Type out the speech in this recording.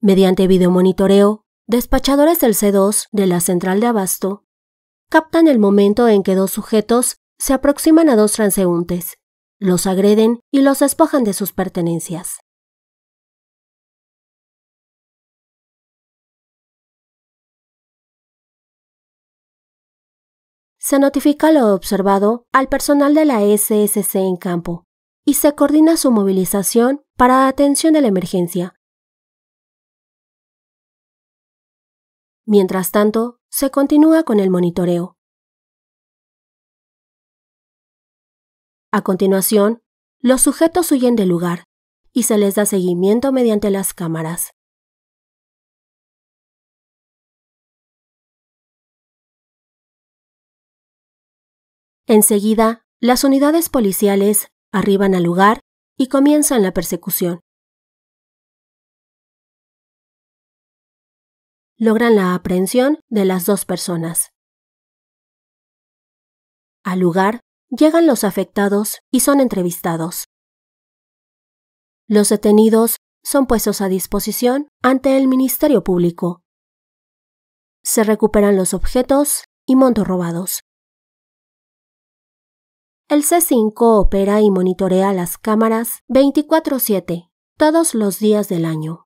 Mediante videomonitoreo, despachadores del C2 de la central de abasto captan el momento en que dos sujetos se aproximan a dos transeúntes, los agreden y los despojan de sus pertenencias. Se notifica lo observado al personal de la SSC en campo y se coordina su movilización para atención de la emergencia, Mientras tanto, se continúa con el monitoreo. A continuación, los sujetos huyen del lugar y se les da seguimiento mediante las cámaras. Enseguida, las unidades policiales arriban al lugar y comienzan la persecución. logran la aprehensión de las dos personas. Al lugar llegan los afectados y son entrevistados. Los detenidos son puestos a disposición ante el Ministerio Público. Se recuperan los objetos y montos robados. El C5 opera y monitorea las cámaras 24/7 todos los días del año.